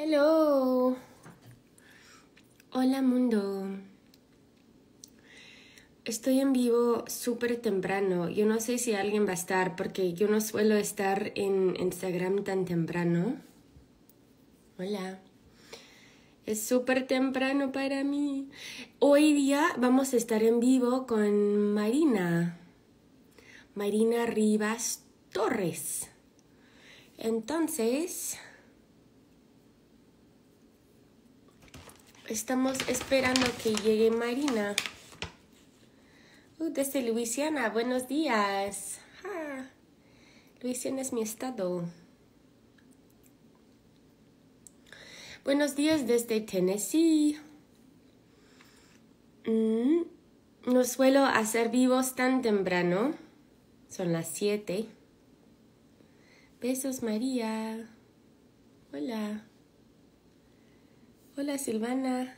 Hello. Hola mundo. Estoy en vivo súper temprano. Yo no sé si alguien va a estar porque yo no suelo estar en Instagram tan temprano. Hola. Es súper temprano para mí. Hoy día vamos a estar en vivo con Marina. Marina Rivas Torres. Entonces, Estamos esperando que llegue Marina. Uh, desde Luisiana, buenos días. Ah, Luisiana es mi estado. Buenos días desde Tennessee. Mm, no suelo hacer vivos tan temprano. Son las 7. Besos, María. Hola. Hola Silvana.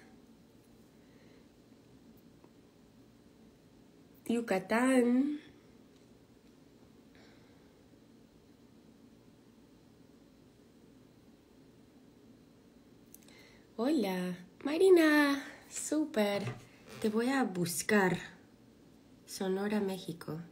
Yucatán. Hola, Marina. Súper. Te voy a buscar. Sonora, México.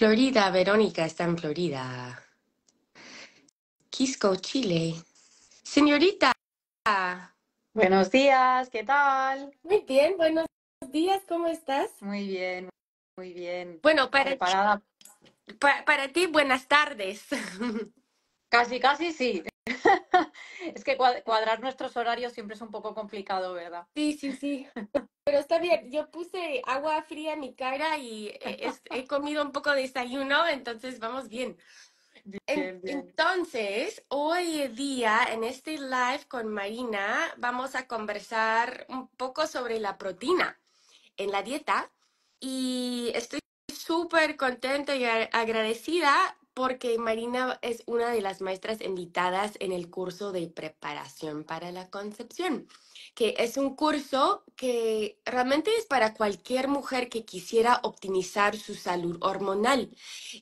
Florida, Verónica está en Florida. Quisco, Chile. Señorita. Buenos días, ¿qué tal? Muy bien, buenos días, ¿cómo estás? Muy bien, muy bien. Bueno, para, ti, para, para ti, buenas tardes. Casi, casi sí. es que cuadrar nuestros horarios siempre es un poco complicado, ¿verdad? Sí, sí, sí. Pero está bien, yo puse agua fría en mi cara y e-, he, comido un poco de desayuno, entonces vamos bien. Entonces, hoy día en este live con Marina vamos a conversar un poco sobre la proteína en la dieta y estoy súper contenta y agradecida porque Marina es una de las maestras invitadas en el curso de preparación para la concepción, que es un curso que realmente es para cualquier mujer que quisiera optimizar su salud hormonal.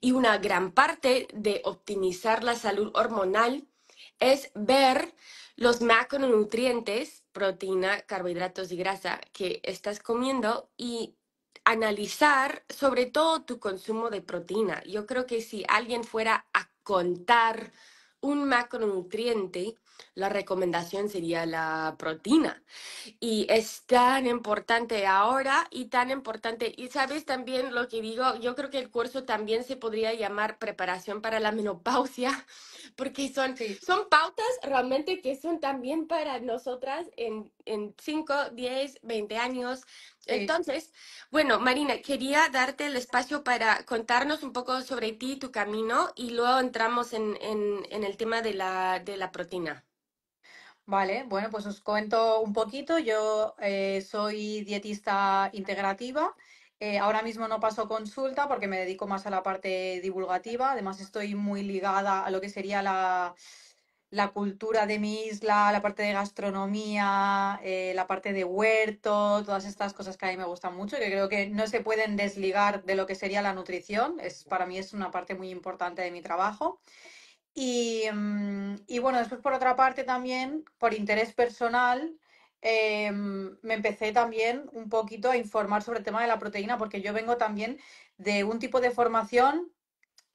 Y una gran parte de optimizar la salud hormonal es ver los macronutrientes, proteína, carbohidratos y grasa que estás comiendo y analizar sobre todo tu consumo de proteína. Yo creo que si alguien fuera a contar un macronutriente, la recomendación sería la proteína. Y es tan importante ahora y tan importante. Y sabes también lo que digo, yo creo que el curso también se podría llamar preparación para la menopausia, porque son, son pautas realmente que son también para nosotras en en 5, 10, 20 años. Entonces, bueno, Marina, quería darte el espacio para contarnos un poco sobre ti, tu camino, y luego entramos en, en, el tema de la, de la proteína. Vale, bueno, pues os cuento un poquito. Yo eh, soy dietista integrativa. Eh, ahora mismo no paso consulta porque me dedico más a la parte divulgativa. Además, estoy muy ligada a lo que sería la, la cultura de mi isla, la parte de gastronomía, eh, la parte de huerto, todas estas cosas que a mí me gustan mucho y que creo que no se pueden desligar de lo que sería la nutrición. Es, para mí es una parte muy importante de mi trabajo. Y, mm, bueno, después por otra parte también, por interés personal, eh, me empecé también un poquito a informar sobre el tema de la proteína porque yo vengo también de un tipo de formación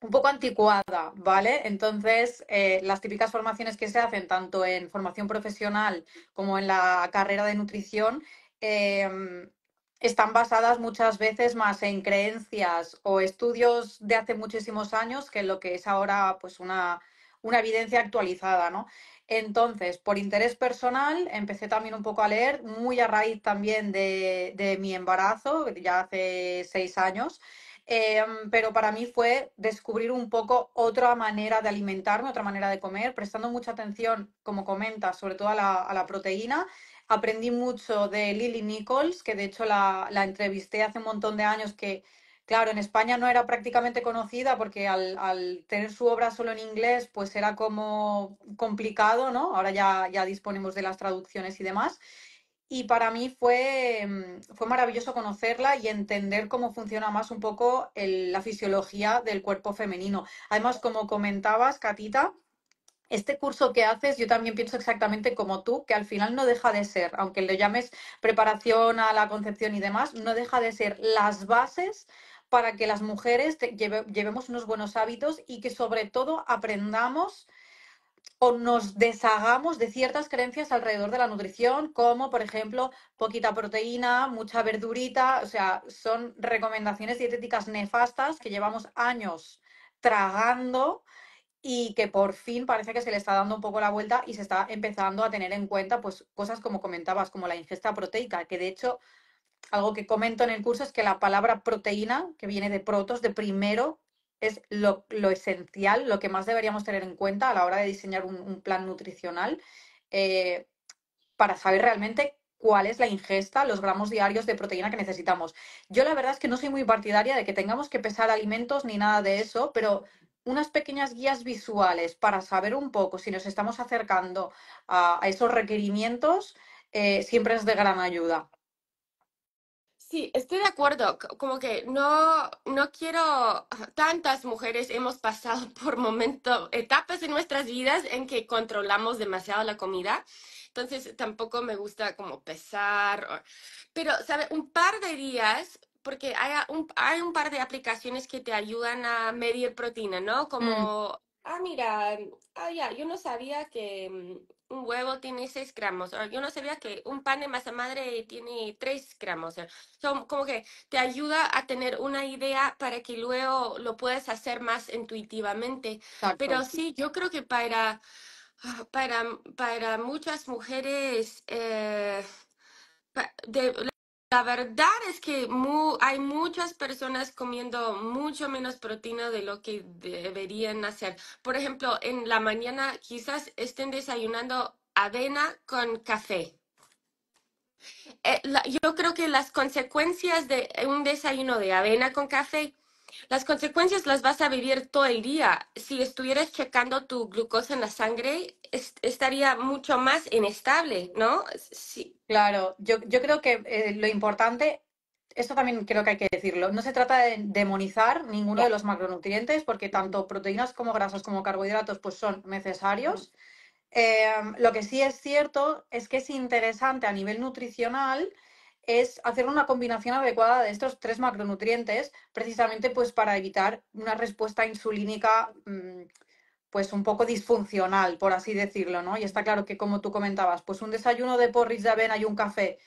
un poco anticuada, ¿vale? Entonces, eh, las típicas formaciones que se hacen tanto en formación profesional como en la carrera de nutrición em, están basadas muchas veces más en creencias o estudios de hace muchísimos años que lo que es ahora pues una, evidencia actualizada, ¿no? Entonces, por interés personal, empecé también un poco a leer, muy a raíz también de, de mi embarazo, ya hace seis años, Em, pero para mí fue descubrir un poco otra manera de alimentarme, otra manera de comer, prestando mucha atención, como comenta, sobre todo a la, proteína. Aprendí mucho de Lily Nichols, que de hecho la, entrevisté hace un montón de años que claro, en España no era prácticamente conocida porque al, al, tener su obra solo en inglés, pues era como complicado, ¿no? Ahora ya, ya disponemos de las traducciones y demás y para mí em, fue, maravilloso conocerla y entender cómo funciona más un poco la fisiología del cuerpo femenino. Además, como comentabas, Catita, este curso que haces, yo también pienso exactamente como tú, que al final no deja de ser, aunque lo llames preparación a la concepción y demás, no deja de ser las bases para que las mujeres llevemos unos buenos hábitos y que sobre todo aprendamos o nos deshagamos de ciertas creencias alrededor de la nutrición, como por ejemplo poquita proteína, mucha verdurita, o sea, son recomendaciones dietéticas nefastas que llevamos años tragando y que por fin parece que se le está dando un poco la vuelta y se está empezando a tener en cuenta pues cosas como comentabas, como la ingesta proteica, que de hecho algo que comento en el curso es que la palabra proteína, que viene de protos, de primero, es lo, esencial, lo que más deberíamos tener en cuenta a la hora de diseñar un, plan nutricional eh, para saber realmente cuál es la ingesta, los gramos diarios de proteína que necesitamos. Yo la verdad es que no soy muy partidaria de que tengamos que pesar alimentos ni nada de eso, pero unas pequeñas guías visuales para saber un poco si nos estamos acercando a, esos requerimientos eh, siempre es de gran ayuda. Sí, estoy de acuerdo. Como que no, no quiero, tantas mujeres hemos pasado por momentos, etapas en nuestras vidas en que controlamos demasiado la comida. Entonces tampoco me gusta como pesar. Pero, ¿sabe? Un par de días, porque hay un, par de aplicaciones que te ayudan a medir proteína, ¿no? Mm. Como, ah, mira, ah, ya, yo no sabía que mm, un huevo tiene seis gramos. Ah, yo no sabía que un pan de masa madre tiene tres gramos. Son como que te ayuda a tener una idea para que luego lo puedas hacer más intuitivamente. Pero sí, yo creo que para, ah, para, para muchas mujeres... Eh, de, la verdad es que hay muchas personas comiendo mucho menos proteína de lo que deberían hacer. Por ejemplo, en la mañana quizás estén desayunando avena con café. Eh, yo creo que las consecuencias de un desayuno de avena con café las consecuencias las vas a vivir todo el día. Si estuvieras checando tu glucosa en la sangre, estaría mucho más inestable, ¿no? Sí. Claro, yo, creo que eh, lo importante, esto también creo que hay que decirlo, no se trata de demonizar ninguno de los macronutrientes porque tanto proteínas como grasas como carbohidratos pues son necesarios. Eh, lo que sí es cierto es que es interesante a nivel nutricional es hacer una combinación adecuada de estos tres macronutrientes, precisamente pues para evitar una respuesta insulínica mm, pues un poco disfuncional, por así decirlo, ¿no? Y está claro que como tú comentabas, pues un desayuno de porridge de avena y un café.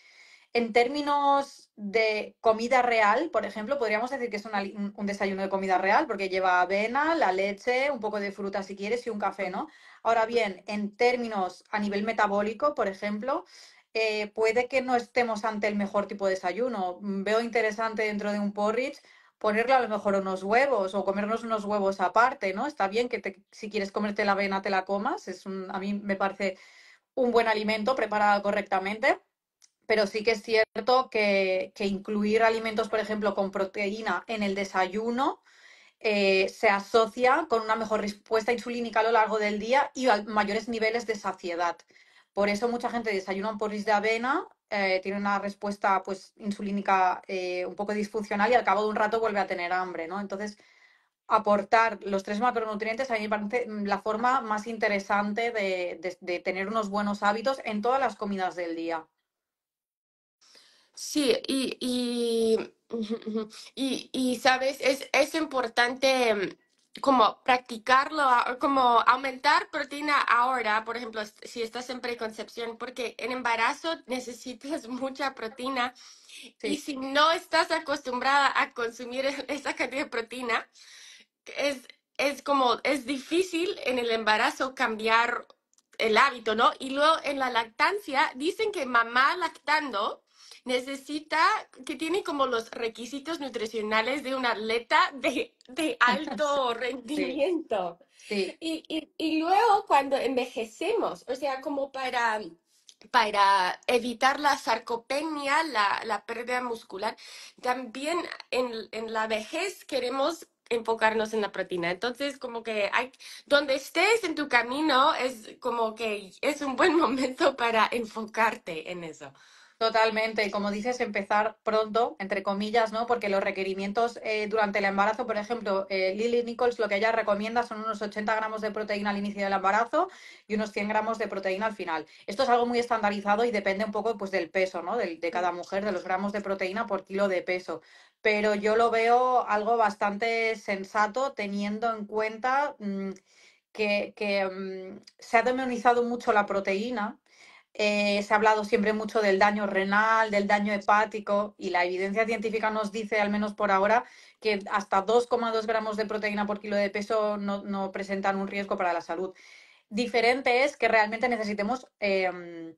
En términos de comida real, por ejemplo, podríamos decir que es un desayuno de comida real porque lleva avena, la leche, un poco de fruta si quieres y un café, ¿no? Ahora bien, en términos a nivel metabólico, por ejemplo, eh, puede que no estemos ante el mejor tipo de desayuno. Mm, veo interesante dentro de un porridge ponerle a lo mejor unos huevos o comernos unos huevos aparte, ¿no? Está bien que si quieres comerte la avena te la comas, es a mí me parece un buen alimento preparado correctamente, pero sí que es cierto que, incluir alimentos, por ejemplo, con proteína en el desayuno eh, se asocia con una mejor respuesta insulínica a lo largo del día y a mayores niveles de saciedad. Por eso mucha gente desayuna un porridge de avena, eh, tiene una respuesta pues insulínica eh, un poco disfuncional y al cabo de un rato vuelve a tener hambre, ¿no? Entonces, aportar los tres macronutrientes a mí me parece mm, la forma más interesante de, de, tener unos buenos hábitos en todas las comidas del día. Sí, y, y, y, y sabes, es, es importante mm, como practicarlo, como aumentar proteína ahora, por ejemplo, si estás en preconcepción, porque en embarazo necesitas mucha proteína y si no estás acostumbrada a consumir e, esa cantidad de proteína, es, es como, es difícil en el embarazo cambiar el hábito, ¿no? Y luego en la lactancia, dicen que mamá lactando necesita, que tiene como los requisitos nutricionales de un atleta de, de alto rendimiento. Y, y, luego cuando envejecemos, o sea, como para para evitar la sarcopenia, la, la pérdida muscular. También en, en, la vejez queremos enfocarnos en la proteína. Entonces, como que donde estés en tu camino, es como que es un buen momento para enfocarte en eso. Totalmente, y como dices, empezar pronto, entre comillas, ¿no? Porque los requerimientos eh, durante el embarazo, por ejemplo, eh, Lily Nichols lo que ella recomienda son unos 80 gramos de proteína al inicio del embarazo y unos 100 gramos de proteína al final. Esto es algo muy estandarizado y depende un poco pues, del peso, ¿no? De, cada mujer, de los gramos de proteína por kilo de peso. Pero yo lo veo algo bastante sensato teniendo en cuenta mm, que, mm, se ha demonizado mucho la proteína eh, se ha hablado siempre mucho del daño renal, del daño hepático y la evidencia científica nos dice, al menos por ahora, que hasta 2,2 gramos de proteína por kilo de peso no, presentan un riesgo para la salud. Diferente es que realmente necesitemos em,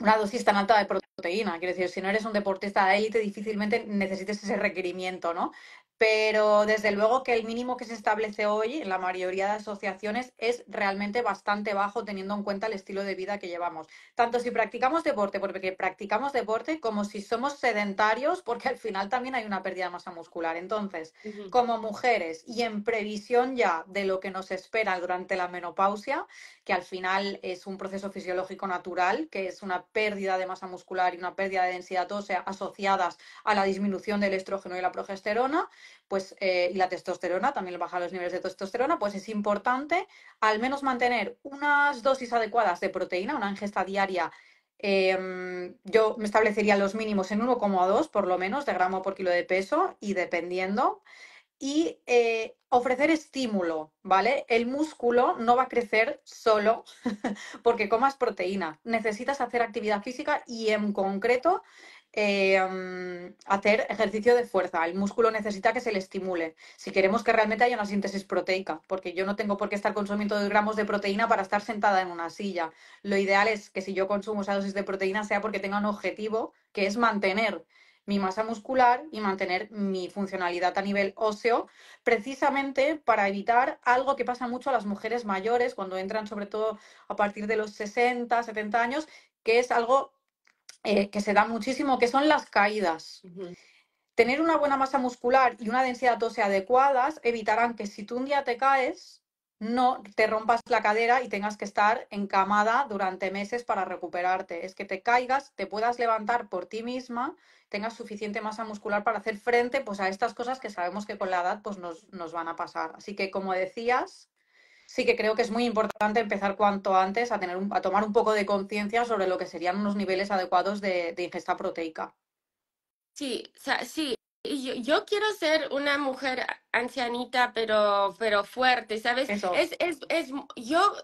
una dosis tan alta de proteína. Quiero decir, si no eres un deportista de élite, difícilmente necesites ese requerimiento, ¿no? Pero desde luego que el mínimo que se establece hoy en la mayoría de asociaciones es realmente bastante bajo teniendo en cuenta el estilo de vida que llevamos. Tanto si practicamos deporte porque practicamos deporte como si somos sedentarios porque al final también hay una pérdida de masa muscular. Entonces, como mujeres y en previsión ya de lo que nos espera durante la menopausia, que al final es un proceso fisiológico natural, que es una pérdida de masa muscular y una pérdida de densidad ósea asociadas a la disminución del estrógeno y la progesterona, pues, eh, y la testosterona, también baja los niveles de testosterona, pues es importante al menos mantener unas dosis adecuadas de proteína, una ingesta diaria em, yo me establecería los mínimos en 1,2 por lo menos de gramo por kilo de peso y dependiendo y eh, ofrecer estímulo, ¿vale? El músculo no va a crecer solo porque comas proteína. Necesitas hacer actividad física y en concreto em, hacer ejercicio de fuerza. El músculo necesita que se le estimule. Si queremos que realmente haya una síntesis proteica, porque yo no tengo por qué estar consumiendo dos gramos de proteína para estar sentada en una silla. Lo ideal es que si yo consumo esa dosis de proteína sea porque tenga un objetivo que es mantener mi masa muscular y mantener mi funcionalidad a nivel óseo, precisamente para evitar algo que pasa mucho a las mujeres mayores cuando entran sobre todo a partir de los 60, 70 años, que es algo eh, que se da muchísimo, que son las caídas. Tener una buena masa muscular y una densidad ósea adecuadas evitarán que si tú un día te caes, no te rompas la cadera y tengas que estar encamada durante meses para recuperarte. Es que te caigas, te puedas levantar por ti misma, tengas suficiente masa muscular para hacer frente pues, a estas cosas que sabemos que con la edad pues, nos, van a pasar. Así que, como decías, sí que creo que es muy importante empezar cuanto antes a, tener a tomar un poco de conciencia sobre lo que serían unos niveles adecuados de, ingesta proteica. Sí, sí, yo, quiero ser una mujer ancianita, pero, pero fuerte, ¿sabes? Es, yo,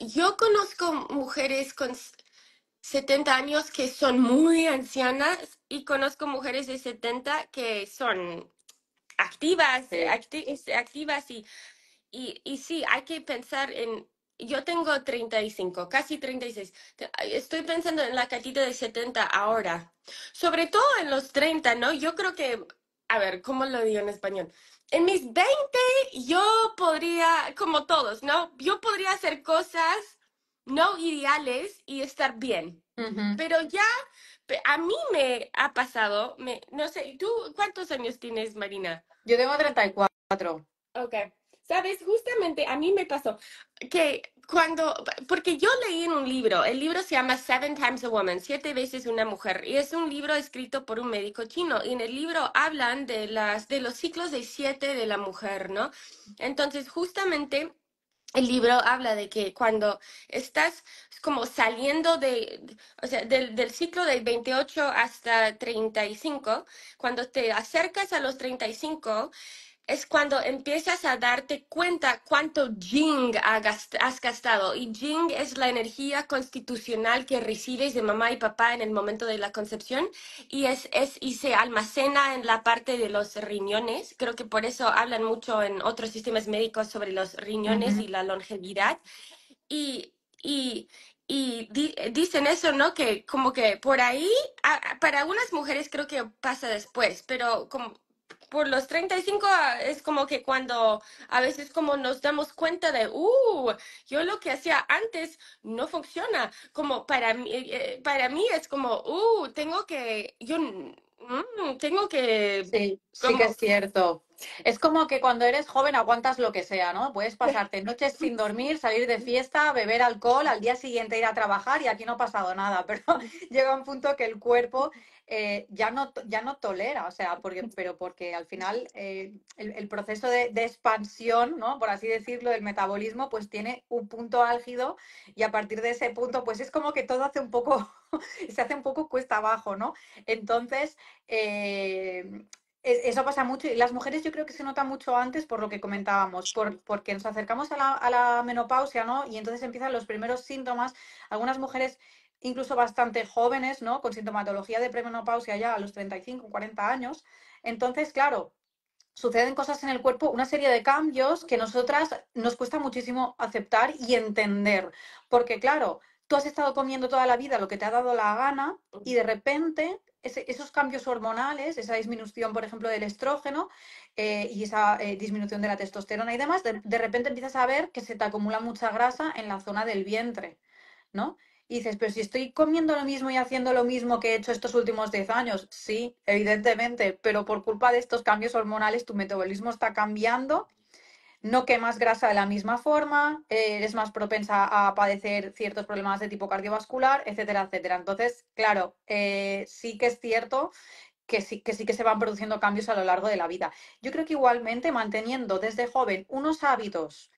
yo conozco mujeres con 70 años que son muy ancianas y conozco mujeres de 70 que son activas, este, activas y, y, y sí, hay que pensar en yo tengo 35, casi 36. Estoy pensando en la catita de 70 ahora. Sobre todo en los 30, ¿no? Yo creo que, a ver, ¿cómo lo digo en español? En mis 20 yo podría, como todos, ¿no? Yo podría hacer cosas no ideales y estar bien. Pero ya a mí me ha pasado, me, no sé, ¿tú cuántos años tienes, Marina? Yo tengo 34. Ok. Sabes, justamente a mí me pasó que cuando, porque yo leí en un libro, el libro se llama Seven Times a Woman, siete veces una mujer, y es un libro escrito por un médico chino, y en el libro hablan de, las, de los ciclos de siete de la mujer, ¿no? Entonces, justamente el libro habla de que cuando estás como saliendo de, o sea, del, del, ciclo de 28 hasta 35, cuando te acercas a los 35, es cuando empiezas a darte cuenta cuánto Jing has gastado. Y Jing es la energía constitucional que recibes de mamá y papá en el momento de la concepción y, es, es, se almacena en la parte de los riñones. Creo que por eso hablan mucho en otros sistemas médicos sobre los riñones y la longevidad. Y, dicen eso, ¿no? Que como que por ahí, para algunas mujeres creo que pasa después, pero como por los 35 ah, es como que cuando a veces como nos damos cuenta de, uh, yo lo que hacía antes no funciona. Como para mí, eh, eh, para mí es como, uh, tengo que, yo mm, mm, tengo que... Sí, sí que es cierto. Es como que cuando eres joven aguantas lo que sea, ¿no? Puedes pasarte noches sin dormir, salir de fiesta, beber alcohol, al día siguiente ir a trabajar y aquí no ha pasado nada, pero llega un punto que el cuerpo eh, ya, no, ya no tolera, o sea, pero porque al final eh, el, proceso de, expansión, ¿no? Por así decirlo, del metabolismo, pues tiene un punto álgido y a partir de ese punto, pues es como que todo hace un poco, se hace un poco cuesta abajo, ¿no? Entonces, eh, e, eso pasa mucho y las mujeres yo creo que se nota mucho antes por lo que comentábamos, porque nos acercamos a la, a la menopausia, ¿no? Y entonces empiezan los primeros síntomas. Algunas mujeres incluso bastante jóvenes, ¿no? Con sintomatología de premenopausia ya a los 35, 40 años. Entonces, claro, suceden cosas en el cuerpo, una serie de cambios que nosotras nos cuesta muchísimo aceptar y entender. Porque, claro, tú has estado comiendo toda la vida lo que te ha dado la gana y de repente esos cambios hormonales, esa disminución, por ejemplo, del estrógeno eh, y esa eh, disminución de la testosterona y demás, de repente empiezas a ver que se te acumula mucha grasa en la zona del vientre. ¿no? dices, pero si estoy comiendo lo mismo y haciendo lo mismo que he hecho estos últimos 10 años, sí, evidentemente, pero por culpa de estos cambios hormonales tu metabolismo está cambiando, no quemas grasa de la misma forma, eh, eres más propensa a padecer ciertos problemas de tipo cardiovascular, etcétera, etcétera. Entonces, claro, eh, sí que es cierto que sí, que sí que se van produciendo cambios a lo largo de la vida. Yo creo que igualmente manteniendo desde joven unos hábitos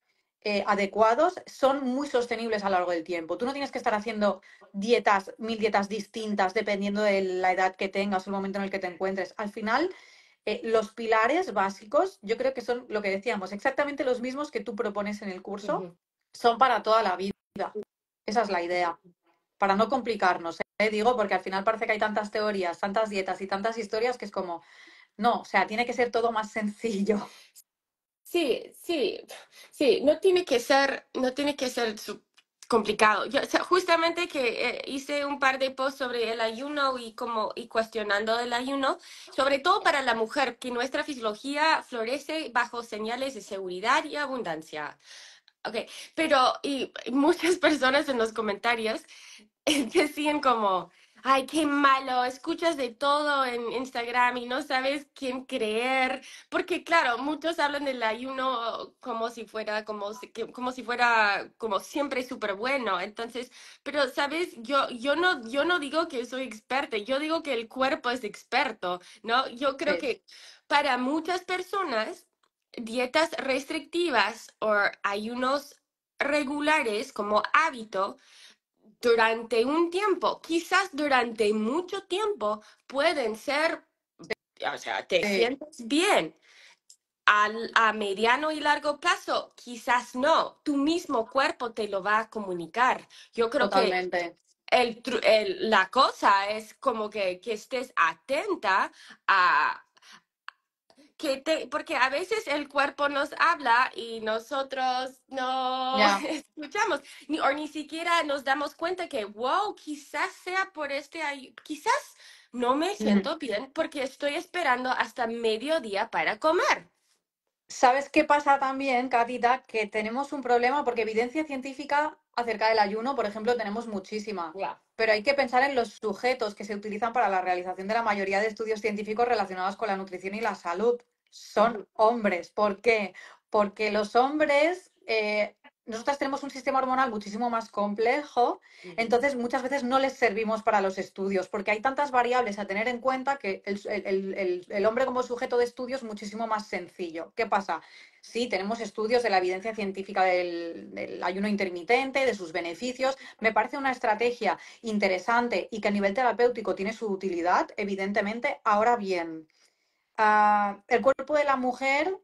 eh, adecuados son muy sostenibles a lo largo del tiempo. Tú no tienes que estar haciendo dietas, mil dietas distintas dependiendo de la edad que tengas o el momento en el que te encuentres. Al final, eh, los pilares básicos, yo creo que son lo que decíamos, exactamente los mismos que tú propones en el curso, son para toda la vida. Esa es la idea. Para no complicarnos, ¿eh? digo, porque al final parece que hay tantas teorías, tantas dietas y tantas historias que es como, no, o sea, tiene que ser todo más sencillo. Sí, sí, sí, no tiene que ser, no tiene que ser complicado. Yo, justamente que eh, hice un par de posts sobre el ayuno y como y cuestionando el ayuno, sobre todo para la mujer, que nuestra fisiología florece bajo señales de seguridad y abundancia. Ok, pero muchas personas en los comentarios eh, decían como, ay, qué malo, escuchas de todo en Instagram y no sabes quién creer, porque claro, muchos hablan del ayuno como si fuera, como, como si fuera, como siempre súper bueno, entonces, pero sabes, yo, yo, no, yo no digo que soy experta, yo digo que el cuerpo es experto, ¿no? Yo creo que para muchas personas, dietas restrictivas o ayunos regulares como hábito, durante un tiempo, quizás durante mucho tiempo, pueden ser, o sea, te sientes bien. Al, a mediano y largo plazo, quizás no. Tu mismo cuerpo te lo va a comunicar. Yo creo que el, el, la cosa es como que estés atenta a, que porque a veces el cuerpo nos habla y nosotros no escuchamos, ni, o ni siquiera nos damos cuenta que, wow, quizás sea por este, quizás no me siento bien porque estoy esperando hasta mediodía para comer. ¿Sabes qué pasa también, Katita? Que tenemos un problema porque evidencia científica acerca del ayuno, por ejemplo, tenemos muchísima. Pero hay que pensar en los sujetos que se utilizan para la realización de la mayoría de estudios científicos relacionados con la nutrición y la salud. Son hombres. ¿Por qué? Porque los hombres eh, nosotras tenemos un sistema hormonal muchísimo más complejo, entonces muchas veces no les servimos para los estudios, porque hay tantas variables a tener en cuenta que el, hombre como sujeto de estudio es muchísimo más sencillo. ¿Qué pasa? Sí, tenemos estudios de la evidencia científica del, ayuno intermitente, de sus beneficios. Me parece una estrategia interesante y que a nivel terapéutico tiene su utilidad, evidentemente. Ahora bien, ah, el cuerpo de la mujer,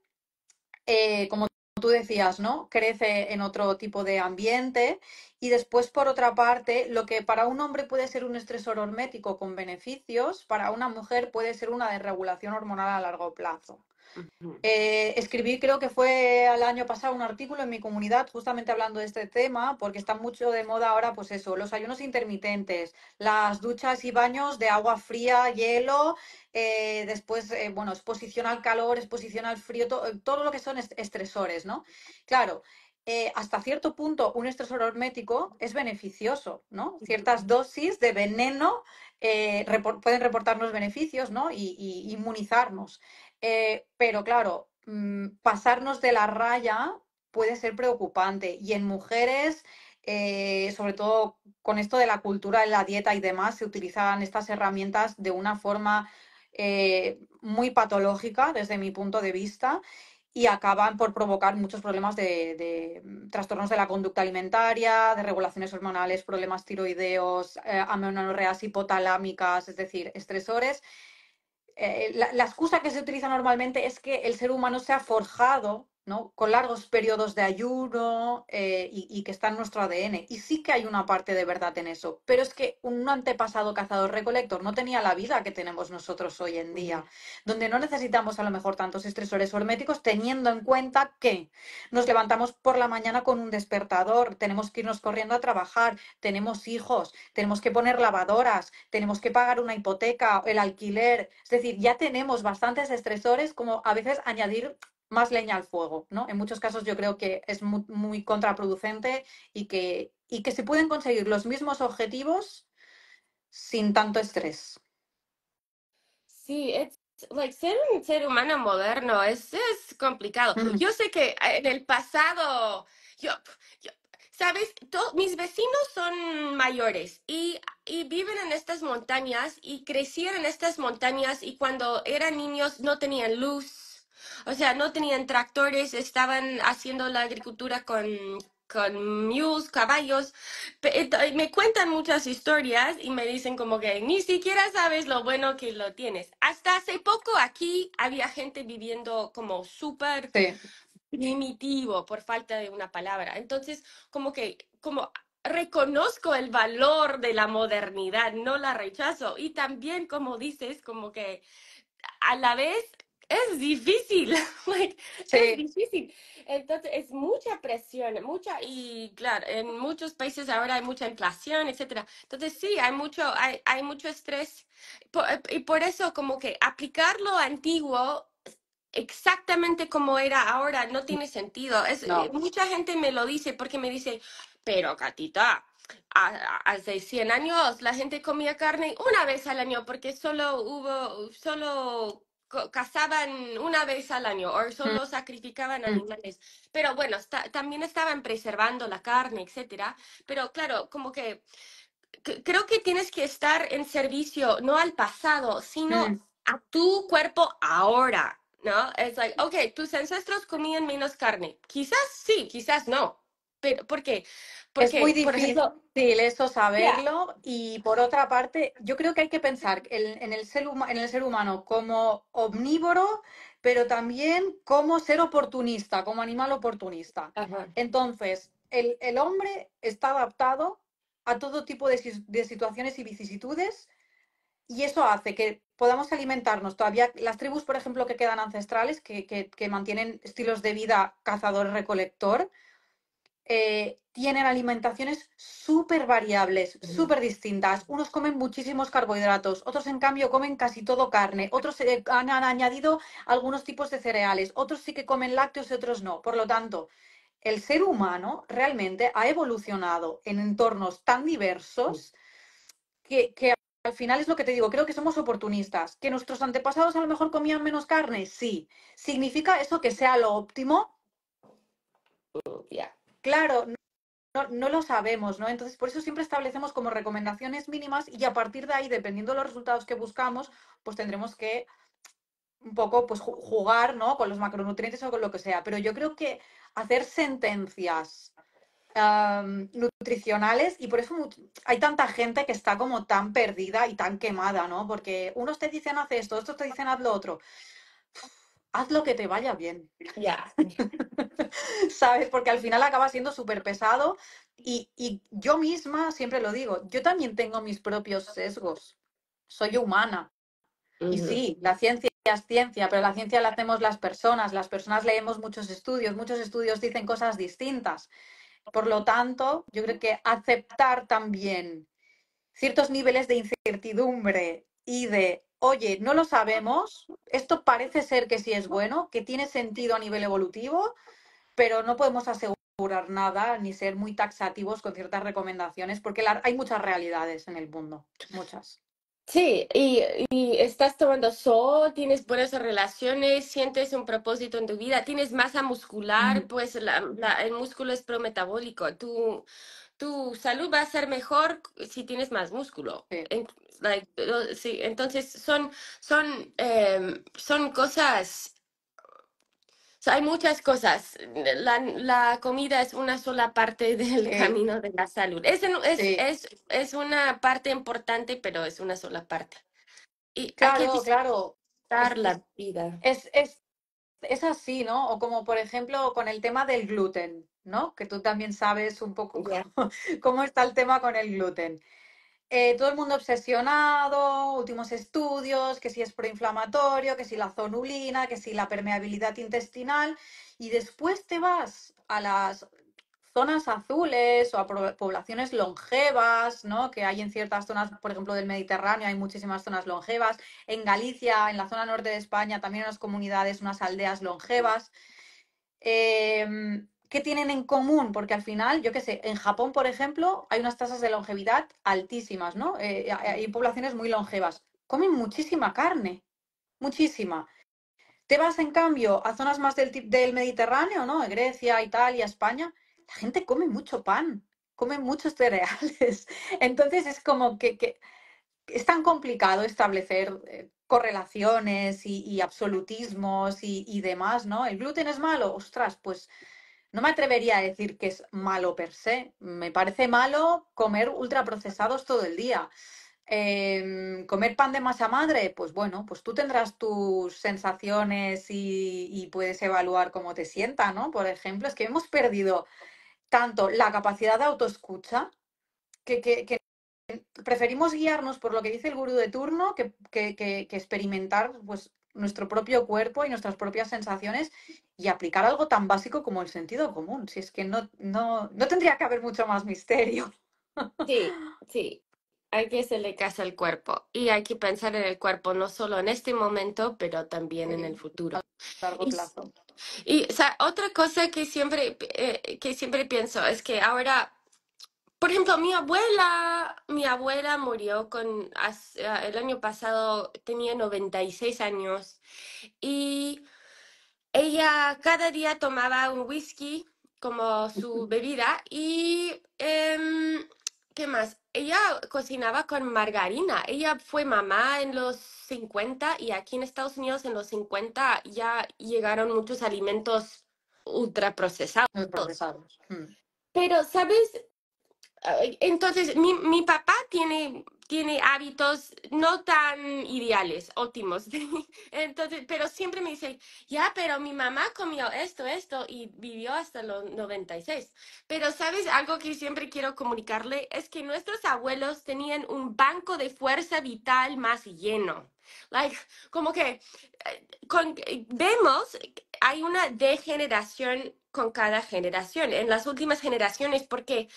eh, como tú decías, ¿no? Crece en otro tipo de ambiente. Y después, por otra parte, lo que para un hombre puede ser un estresor hormético con beneficios, para una mujer puede ser una desregulación hormonal a largo plazo. Eh, escribí, creo que fue al año pasado, un artículo en mi comunidad justamente hablando de este tema, porque está mucho de moda ahora, pues eso, los ayunos intermitentes, las duchas y baños de agua fría, hielo, eh, después, eh, bueno, exposición al calor, exposición al frío, todo lo que son estresores, ¿no? Claro. hasta cierto punto un estresor hormético es beneficioso, ¿no? Ciertas dosis de veneno pueden reportarnos beneficios, ¿no? y, inmunizarnos. Eh, pero claro, mm, pasarnos de la raya puede ser preocupante y en mujeres eh, sobre todo con esto de la cultura, de la dieta y demás, se utilizan estas herramientas de una forma eh, muy patológica desde mi punto de vista y acaban por provocar muchos problemas de, mm, trastornos de la conducta alimentaria, de regulaciones hormonales, problemas tiroideos, eh, hipotalámicas, es decir, estresores eh, la excusa que se utiliza normalmente es que el ser humano se ha forjado con largos periodos de ayuno eh, y, y, que está en nuestro ADN. Y sí que hay una parte de verdad en eso, pero es que un antepasado cazador-recolector no tenía la vida que tenemos nosotros hoy en día, mm. donde no necesitamos a lo mejor tantos estresores horméticos, teniendo en cuenta que nos levantamos por la mañana con un despertador, tenemos que irnos corriendo a trabajar, tenemos hijos, tenemos que poner lavadoras, tenemos que pagar una hipoteca, el alquiler, es decir, ya tenemos bastantes estresores como a veces añadir más leña al fuego, ¿no? En muchos casos yo creo que es muy, contraproducente y que, y que se pueden conseguir los mismos objetivos sin tanto estrés. Sí, es like, ser un ser humano moderno es, es complicado. Yo sé que eh, en el pasado, yo, sabes, mis vecinos son mayores y, y, viven en estas montañas y crecieron en estas montañas y cuando eran niños no tenían luz o sea, no tenían tractores, estaban haciendo la agricultura con, con mules, caballos. Eh, me cuentan muchas historias y me dicen como que ni siquiera sabes lo bueno que lo tienes. Hasta hace poco aquí había gente viviendo como súper primitivo, por falta de una palabra. Entonces, como que, como reconozco el valor de la modernidad, no la rechazo. Y también, como dices, como que a la vez es difícil, es difícil. Entonces, es mucha presión, mucha, y claro, en muchos países ahora hay mucha inflación, etcétera. Entonces, sí, hay mucho, hay, mucho estrés. Eh, y por eso, como que aplicar lo antiguo exactamente como era ahora no mm. tiene sentido. Es, eh, Mucha gente me lo dice porque me dice, pero Catita, hace 100 años la gente comía carne una vez al año porque solo hubo, solo cazaban una vez al año o solo sacrificaban mm. animales. Pero bueno, también estaban preservando la carne, etcétera. Pero claro, como que creo que tienes que estar en servicio no al pasado, sino mm. a tu cuerpo ahora, ¿no? Es like, ok, tus ancestros comían menos carne. Quizás sí, quizás no. ¿Por qué? Porque, es muy difícil eso saberlo y por otra parte, yo creo que hay que pensar en, el ser en el ser humano como omnívoro, pero también como ser oportunista, como animal oportunista. Entonces, el, hombre está adaptado a todo tipo de, situaciones y vicisitudes y eso hace que podamos alimentarnos todavía. Las tribus, por ejemplo, que quedan ancestrales, que mantienen estilos de vida cazador-recolector, eh, tienen alimentaciones súper variables, súper distintas. Unos comen muchísimos carbohidratos, otros en cambio comen casi todo carne, otros han, añadido algunos tipos de cereales, otros sí que comen lácteos y otros no. Por lo tanto, el ser humano realmente ha evolucionado en entornos tan diversos que, al final es lo que te digo, creo que somos oportunistas. ¿Que nuestros antepasados a lo mejor comían menos carne? Sí. ¿Significa eso que sea lo óptimo? Oh, ya claro, no, lo sabemos, ¿no? Entonces, por eso siempre establecemos como recomendaciones mínimas y a partir de ahí, dependiendo de los resultados que buscamos, pues tendremos que un poco pues jugar, ¿no? Con los macronutrientes o con lo que sea. Pero yo creo que hacer sentencias nutricionales y por eso hay tanta gente que está como tan perdida y tan quemada, ¿no? Porque unos te dicen haz esto, otros te dicen haz lo otro haz lo que te vaya bien. Ya. ¿Sabes? Porque al final acaba siendo súper pesado y, yo misma siempre lo digo, yo también tengo mis propios sesgos. Soy humana. Y sí, la ciencia es ciencia, pero la ciencia la hacemos las personas. Las personas leemos muchos estudios, muchos estudios dicen cosas distintas. Por lo tanto, yo creo que aceptar también ciertos niveles de incertidumbre y de oye, no lo sabemos, esto parece ser que sí es bueno, que tiene sentido a nivel evolutivo, pero no podemos asegurar nada ni ser muy taxativos con ciertas recomendaciones, porque hay muchas realidades en el mundo, muchas. Sí, y, estás tomando sol, tienes buenas relaciones, sientes un propósito en tu vida, tienes masa muscular, pues el músculo es prometabólico. Tú tu salud va a ser mejor si tienes más músculo. entonces son, son, em, son cosas, hay muchas cosas. La, comida es una sola parte del camino de la salud. Es, una parte importante, pero es una sola parte. Y claro, hay la vida. Es, es así, ¿no? O como por ejemplo con el tema del gluten. ¿no? Que tú también sabes un poco cómo, está el tema con el gluten. Eh, todo el mundo obsesionado, últimos estudios, que si es proinflamatorio, que si la zonulina, que si la permeabilidad intestinal, y después te vas a las zonas azules o a poblaciones longevas, ¿no? Que hay en ciertas zonas, por ejemplo, del Mediterráneo, hay muchísimas zonas longevas. En Galicia, en la zona norte de España, también unas comunidades, unas aldeas longevas. Eh, ¿qué tienen en común? Porque al final, yo qué sé, en Japón, por ejemplo, hay unas tasas de longevidad altísimas, ¿no? Eh, eh, hay poblaciones muy longevas. Comen muchísima carne, muchísima. Te vas, en cambio, a zonas más del, Mediterráneo, ¿no? Eh, Grecia, Italia, España, la gente come mucho pan, come muchos cereales. Entonces es como que, es tan complicado establecer correlaciones y, absolutismos y, y, demás, ¿no? ¿El gluten es malo? Ostras, pues no me atrevería a decir que es malo per se. Me parece malo comer ultraprocesados todo el día. Em, comer pan de masa madre, pues bueno, pues tú tendrás tus sensaciones y, puedes evaluar cómo te sienta, ¿no? Por ejemplo, es que hemos perdido tanto la capacidad de autoescucha que, preferimos guiarnos por lo que dice el gurú de turno que, que experimentar pues, nuestro propio cuerpo y nuestras propias sensaciones y aplicar algo tan básico como el sentido común. Si es que no, no, no tendría que haber mucho más misterio. Sí, sí. Hay que le caso al cuerpo y hay que pensar en el cuerpo no solo en este momento, pero también en el futuro. largo plazo. Y, otra cosa que siempre, eh, que siempre pienso es que ahora por ejemplo, mi abuela, mi abuela murió con ah, el año pasado tenía 96 años y ella cada día tomaba un whisky como su bebida y em, ¿qué más? Ella cocinaba con margarina. Ella fue mamá en los 50 y aquí en Estados Unidos en los 50 ya llegaron muchos alimentos ultraprocesados. procesados. Mm. Pero, ¿sabes? entonces mi, mi papá tiene, tiene hábitos no tan ideales, óptimos. Entonces, pero siempre me dice, ya, pero mi mamá comió esto, esto y vivió hasta los 96. Pero sabes, algo que siempre quiero comunicarle es que nuestros abuelos tenían un banco de fuerza vital más lleno. Like, como que eh, eh, vemos, hay una degeneración con cada generación, en las últimas generaciones, porque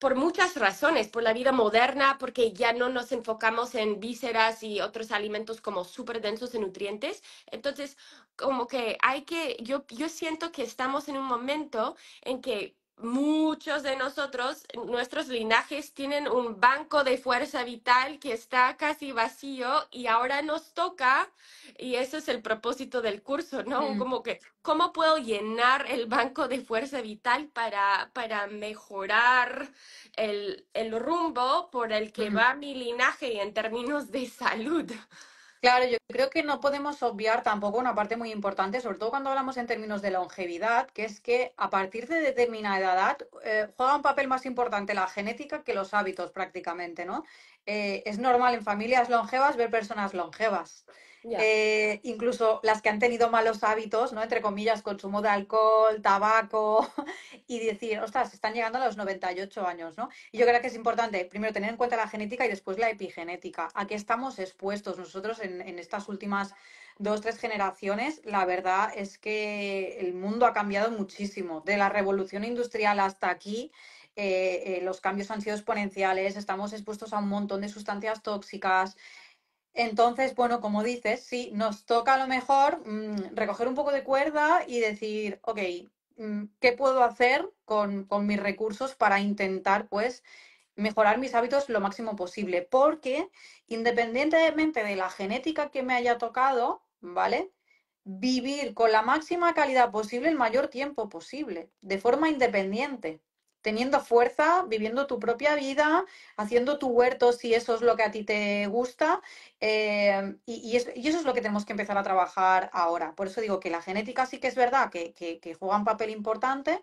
por muchas razones, por la vida moderna, porque ya no nos enfocamos en vísceras y otros alimentos como súper densos en nutrientes. Entonces, como que hay que, yo, yo siento que estamos en un momento en que muchos de nosotros, nuestros linajes tienen un banco de fuerza vital que está casi vacío y ahora nos toca, y eso es el propósito del curso, ¿no? Mm. Como que, ¿cómo puedo llenar el banco de fuerza vital para, para mejorar el, el rumbo por el que va mi linaje en términos de salud? Claro, yo creo que no podemos obviar tampoco una parte muy importante, sobre todo cuando hablamos en términos de longevidad, que es que a partir de determinada edad eh, juega un papel más importante la genética que los hábitos prácticamente, ¿no? Eh, es normal en familias longevas ver personas longevas. Eh, incluso las que han tenido malos hábitos, ¿no? Entre comillas, consumo de alcohol, tabaco, y decir, ostras, están llegando a los 98 años, ¿no? Y yo creo que es importante, primero, tener en cuenta la genética y después la epigenética. ¿A qué estamos expuestos nosotros en, en estas últimas dos, tres generaciones? La verdad es que el mundo ha cambiado muchísimo, de la revolución industrial hasta aquí eh, eh, los cambios han sido exponenciales, estamos expuestos a un montón de sustancias tóxicas. Entonces, bueno, como dices, sí, nos toca a lo mejor mm, recoger un poco de cuerda y decir, ok, mm, ¿qué puedo hacer con, con, mis recursos para intentar, pues, mejorar mis hábitos lo máximo posible? Porque independientemente de la genética que me haya tocado, ¿vale? Vivir con la máxima calidad posible el mayor tiempo posible, de forma independiente teniendo fuerza, viviendo tu propia vida, haciendo tu huerto si eso es lo que a ti te gusta. Eh, y, eso es lo que tenemos que empezar a trabajar ahora. Por eso digo que la genética sí que es verdad que, juega un papel importante,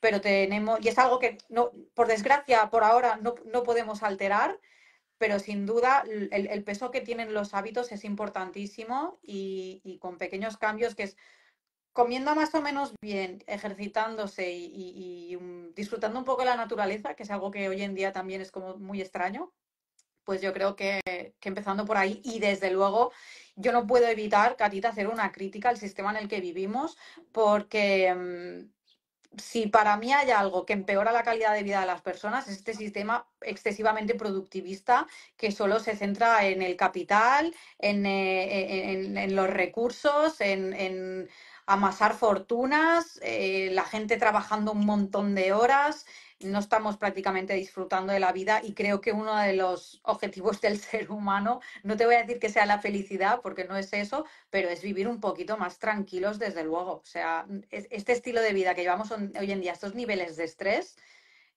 pero tenemos, y es algo que no, por desgracia por ahora no, no podemos alterar. Pero sin duda el, el, peso que tienen los hábitos es importantísimo y, y con pequeños cambios que es comiendo más o menos bien, ejercitándose y, mm, disfrutando un poco de la naturaleza, que es algo que hoy en día también es como muy extraño, pues yo creo que, empezando por ahí y desde luego yo no puedo evitar, Catita, hacer una crítica al sistema en el que vivimos porque... Mm, si para mí hay algo que empeora la calidad de vida de las personas, es este sistema excesivamente productivista que solo se centra en el capital, en eh, los recursos, en, amasar fortunas, eh, la gente trabajando un montón de horas, no estamos prácticamente disfrutando de la vida y creo que uno de los objetivos del ser humano, no te voy a decir que sea la felicidad, porque no es eso, pero es vivir un poquito más tranquilos, desde luego. O sea, este estilo de vida que llevamos hoy en día, estos niveles de estrés,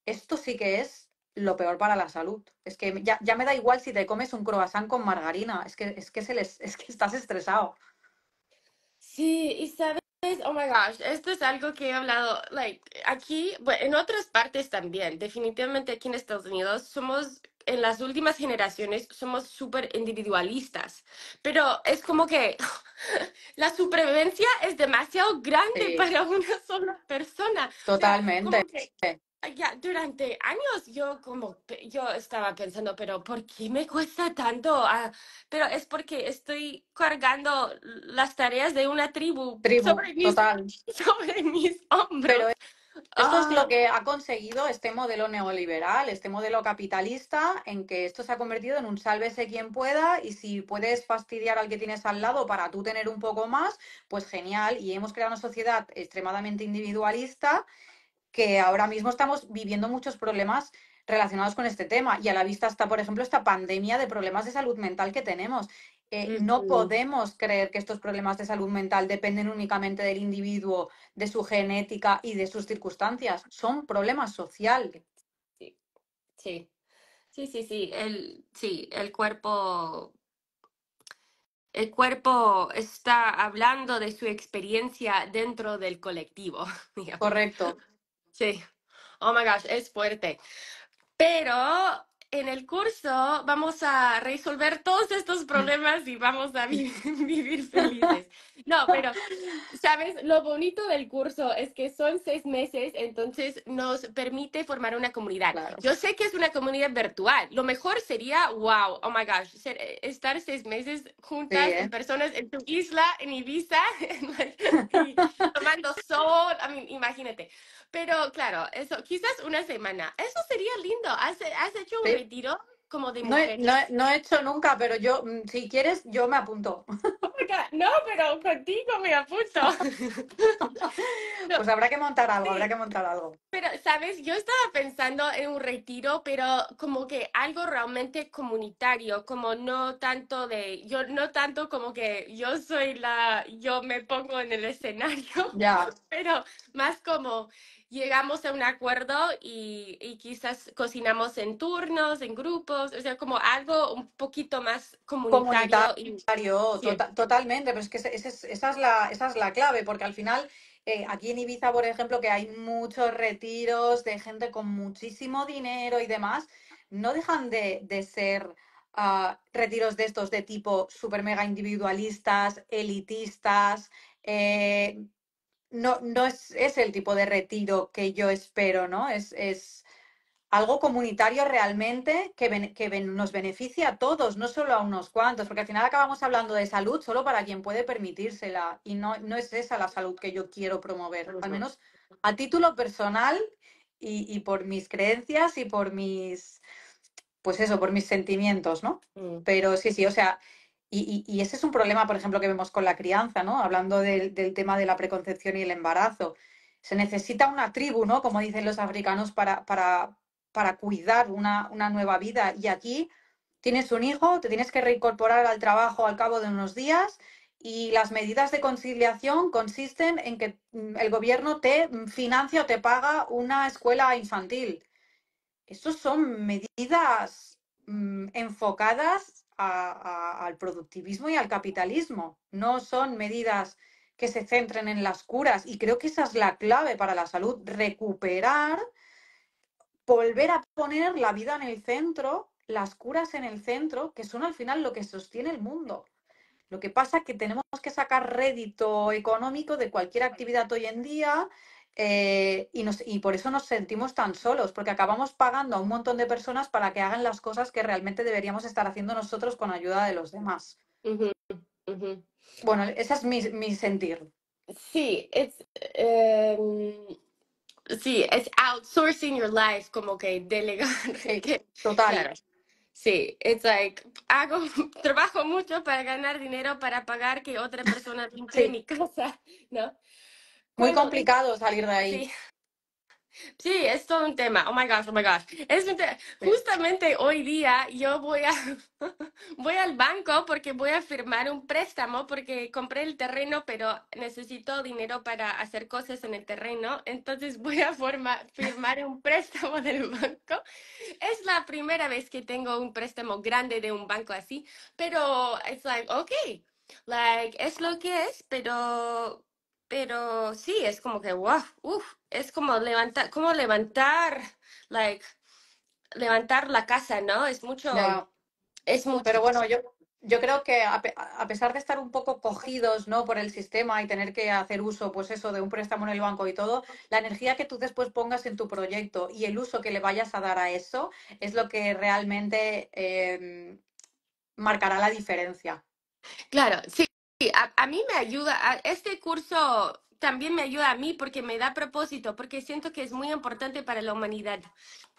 esto sí que es lo peor para la salud. Es que ya, ya me da igual si te comes un croissant con margarina, es que, es que, se les, es que estás estresado. Sí, y sabes, oh my gosh, esto es algo que he hablado, like, aquí, bueno, en otras partes también, definitivamente aquí en Estados Unidos somos en las últimas generaciones somos súper individualistas, pero es como que la supervivencia es demasiado grande para una sola persona. Totalmente. Ah, durante años yo como yo estaba pensando, pero ¿por qué me cuesta tanto? Ah, pero es porque estoy cargando las tareas de una tribu, sobre, mis, total. sobre hombros. E, esto es lo ah. que ha conseguido este modelo neoliberal, este modelo capitalista, en que esto se ha convertido en un sálvese quien pueda y si puedes fastidiar al que tienes al lado para tú tener un poco más, pues genial. Y hemos creado una sociedad extremadamente individualista que ahora mismo estamos viviendo muchos problemas relacionados con este tema. Y a la vista está, por ejemplo, esta pandemia de problemas de salud mental que tenemos. Eh, no podemos creer que estos problemas de salud mental dependen únicamente del individuo, de su genética y de sus circunstancias. Son problemas sociales. Sí, sí, sí, sí. El, cuerpo. El cuerpo está hablando de su experiencia dentro del colectivo. Correcto. Sí. Oh my gosh, es fuerte. Pero en el curso vamos a resolver todos estos problemas y vamos a vivir felices. No, pero, ¿sabes? Lo bonito del curso es que son seis meses, entonces nos permite formar una comunidad. Yo sé que es una comunidad virtual. Lo mejor sería, wow, oh my gosh, eh, estar seis meses juntas, sí, personas en tu isla, en Ibiza, tomando sol, imagínate. Pero claro, eso, quizás una semana. Eso sería lindo. Has, has hecho como de No, no, he hecho nunca, pero yo, mm, si quieres, yo me apunto. No, pero contigo me apunto. Pues habrá que montar algo, habrá que montar algo. Pero, ¿sabes? Yo estaba pensando en un retiro, pero como que algo realmente comunitario, como no tanto de, yo no tanto como que yo soy la, yo me pongo en el escenario, ya. pero más como llegamos a un acuerdo y, quizás cocinamos en turnos, en grupos, o sea, como algo un poquito más comunitario. Tota-, totalmente, pero es que esa, es la, esa es la clave, porque al final... Eh, aquí en Ibiza, por ejemplo, que hay muchos retiros de gente con muchísimo dinero y demás, no dejan de, de ser ah, retiros de estos de tipo super mega individualistas, elitistas, eh, no, no es, es, el tipo de retiro que yo espero, ¿no? Es, algo comunitario realmente que, que nos beneficia a todos, no solo a unos cuantos, porque al final acabamos hablando de salud solo para quien puede permitírsela y no, no es esa la salud que yo quiero promover, al menos a título personal y, por mis creencias y por mis, pues eso, por mis sentimientos, ¿no? Mm. Pero sí, sí, o sea, y, ese es un problema, por ejemplo, que vemos con la crianza, ¿no? Hablando del, tema de la preconcepción y el embarazo. Se necesita una tribu, ¿no? Como dicen los africanos, para, cuidar una, una nueva vida. Y aquí tienes un hijo, te tienes que reincorporar al trabajo al cabo de unos días y las medidas de conciliación consisten en que mm, el gobierno te financia o te paga una escuela infantil. Estas son medidas mm, enfocadas al productivismo y al capitalismo. No son medidas que se centren en las curas y creo que esa es la clave para la salud, recuperar, volver a poner la vida en el centro, las curas en el centro, que son al final lo que sostiene el mundo. Lo que pasa es que tenemos que sacar rédito económico de cualquier actividad hoy en día, eh, y, y por eso nos sentimos tan solos, porque acabamos pagando a un montón de personas para que hagan las cosas que realmente deberíamos estar haciendo nosotros con ayuda de los demás. Bueno, ese es mi, sentir. Sí, es... Em, sí, es outsourcing your life, como que delegar. Sí, total. Sí, it's like, hago, trabajo mucho para ganar dinero para pagar que otra persona pinte mi casa, ¿no? Muy complicado salir de ahí. Sí. es todo un tema. Oh my gosh, oh my gosh. Es Justamente hoy día yo voy, a, voy al banco porque voy a firmar un préstamo porque compré el terreno, pero necesito dinero para hacer cosas en el terreno. Entonces voy a forma, firmar un préstamo del banco. Es la primera vez que tengo un préstamo grande de un banco así, pero es like, okay, like, es lo que es, pero pero sí, es como que, wow, uff, es como levantar, como levantar, like, levantar la casa, ¿no? Es mucho, es mucho. Pero bueno, yo, yo creo que a, pesar de estar un poco cogidos ¿no? por el sistema y tener que hacer uso, pues eso, de un préstamo en el banco y todo, la energía que tú después pongas en tu proyecto y el uso que le vayas a dar a eso es lo que realmente em, marcará la diferencia. Claro, sí. Sí, a, mí me ayuda, este curso también me ayuda a mí porque me da propósito, porque siento que es muy importante para la humanidad.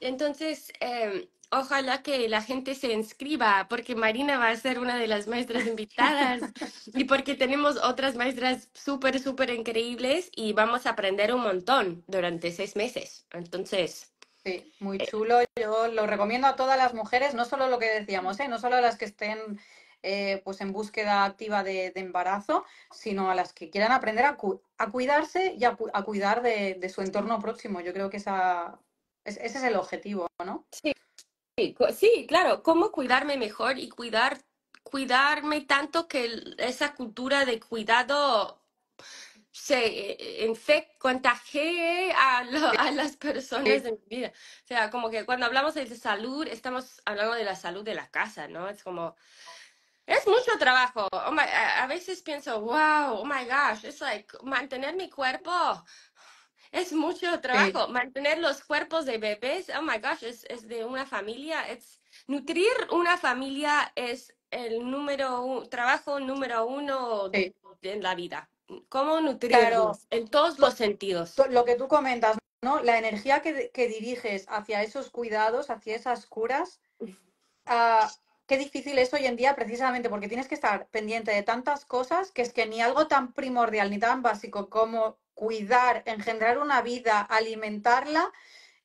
Entonces, em, ojalá que la gente se inscriba, porque Marina va a ser una de las maestras invitadas y porque tenemos otras maestras súper, súper increíbles y vamos a aprender un montón durante seis meses. Entonces... Sí, muy eh chulo. Yo lo recomiendo a todas las mujeres, no solo lo que decíamos, ¿eh? no solo a las que estén eh, pues en búsqueda activa de, embarazo, sino a las que quieran aprender a, a cuidarse y a, cuidar de, su entorno próximo. Yo creo que esa, ese es el objetivo, ¿no? Sí. sí, claro, cómo cuidarme mejor y cuidar, cuidarme tanto que esa cultura de cuidado se e-, contagie a, a, las personas de mi vida. O sea, como que cuando hablamos de salud, estamos hablando de la salud de la casa, ¿no? Es como, es mucho trabajo. Oh a, veces pienso, wow, oh my gosh, es like mantener mi cuerpo. Es mucho trabajo. Mantener los cuerpos de bebés, oh my gosh, es, es de una familia. Es, nutrir una familia es el número trabajo número uno en la vida. ¿Cómo nutrirlos? En todos los sentidos. Lo que tú comentas, ¿no? La energía que, que diriges hacia esos cuidados, hacia esas curas, uh, qué difícil es hoy en día precisamente porque tienes que estar pendiente de tantas cosas que es que ni algo tan primordial ni tan básico como cuidar, engendrar una vida, alimentarla,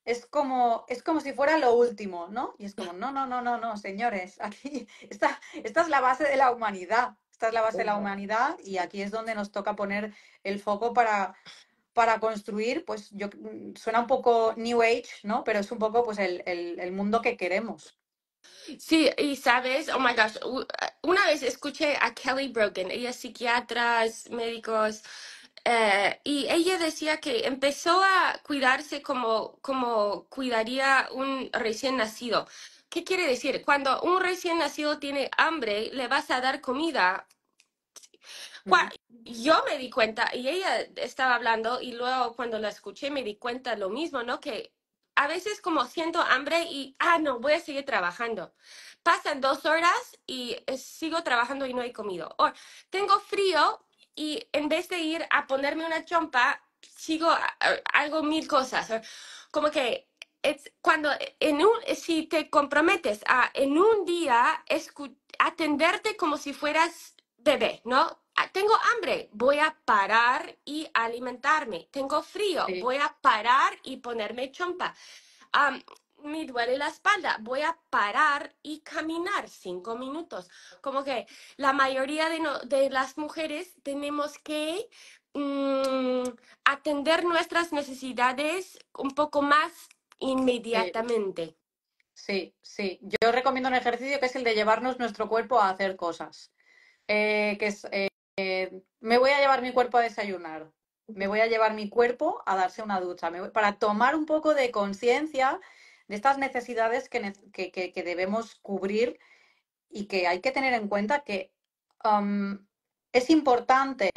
es como, es como si fuera lo último, ¿no? Y es como, no, no, no, no, no, señores, aquí está, esta es la base de la humanidad, esta es la base de la humanidad y aquí es donde nos toca poner el foco para, para construir, pues yo, mm, suena un poco New Age, ¿no? Pero es un poco pues el mundo que queremos. Sí, y sabes, oh my gosh, una vez escuché a Kelly Broken ella es psiquiatra, médicos, eh, y ella decía que empezó a cuidarse como, como cuidaría un recién nacido. ¿Qué quiere decir? Cuando un recién nacido tiene hambre, le vas a dar comida Yo me di cuenta, y ella estaba hablando, y luego cuando la escuché me di cuenta lo mismo, ¿no? Que a veces como siento hambre y, ah, no, voy a seguir trabajando. Pasan dos horas y eh, sigo trabajando y no he comido. O tengo frío y en vez de ir a ponerme una chompa, sigo, hago mil cosas. Como que es cuando eh, en un, eh, si te comprometes a en un día atenderte como si fueras bebé, ¿no? Ah, tengo hambre, voy a parar y alimentarme. Tengo frío, voy a parar y ponerme chompa. me duele la espalda, voy a parar y caminar cinco minutos. Como que la mayoría de, las mujeres tenemos que mm, atender nuestras necesidades un poco más inmediatamente. Sí, sí. Yo recomiendo un ejercicio que es el de llevarnos nuestro cuerpo a hacer cosas. Eh, que es eh, me voy a llevar mi cuerpo a desayunar, me voy a llevar mi cuerpo a darse una ducha, me para tomar un poco de conciencia de estas necesidades que, debemos cubrir y que hay que tener en cuenta que es importante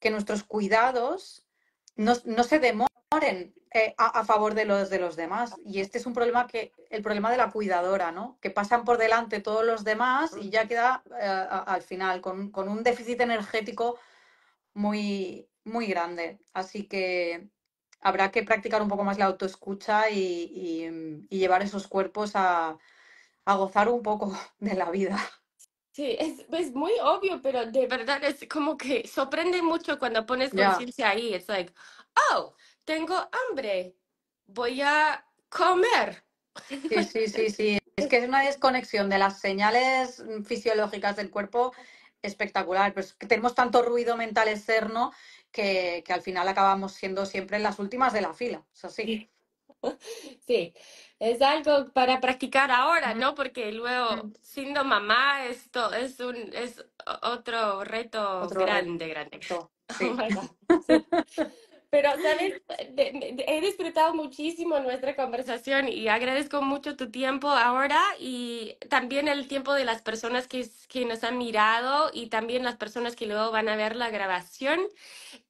que nuestros cuidados no, no se demoren eh, a, favor de los de los demás. Y este es un problema que, el problema de la cuidadora, ¿no? Que pasan por delante todos los demás y ya queda eh, al final, con, un déficit energético muy, muy grande. Así que habrá que practicar un poco más la autoescucha y, llevar esos cuerpos a, gozar un poco de la vida. Sí, es, muy obvio, pero de verdad es como que sorprende mucho cuando pones conciencia ahí. Es like, oh, tengo hambre, voy a comer. Sí, sí, sí, sí. Es que es una desconexión de las señales mm, fisiológicas del cuerpo espectacular. Pues tenemos tanto ruido mental externo que, que, al final acabamos siendo siempre las últimas de la fila. Eso sí. Sí, es algo para practicar ahora, ¿no? Porque luego, siendo mamá, esto es un es otro reto grande, grande. Pero, ¿sabes? he disfrutado muchísimo nuestra conversación y agradezco mucho tu tiempo ahora y también el tiempo de las personas que, que nos han mirado y también las personas que luego van a ver la grabación.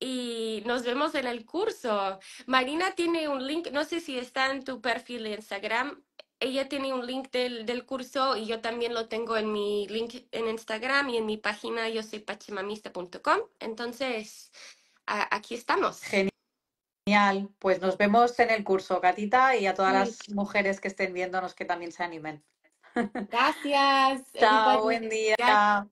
Y nos vemos en el curso. Marina tiene un link, no sé si está en tu perfil de Instagram, ella tiene un link del, curso y yo también lo tengo en mi link en Instagram y en mi página yo soy pachemamista.com. Entonces, aquí estamos. Genial. Genial, pues nos vemos en el curso, Catita, y a todas las mujeres que estén viéndonos que también se animen. Gracias. Chao, buen día.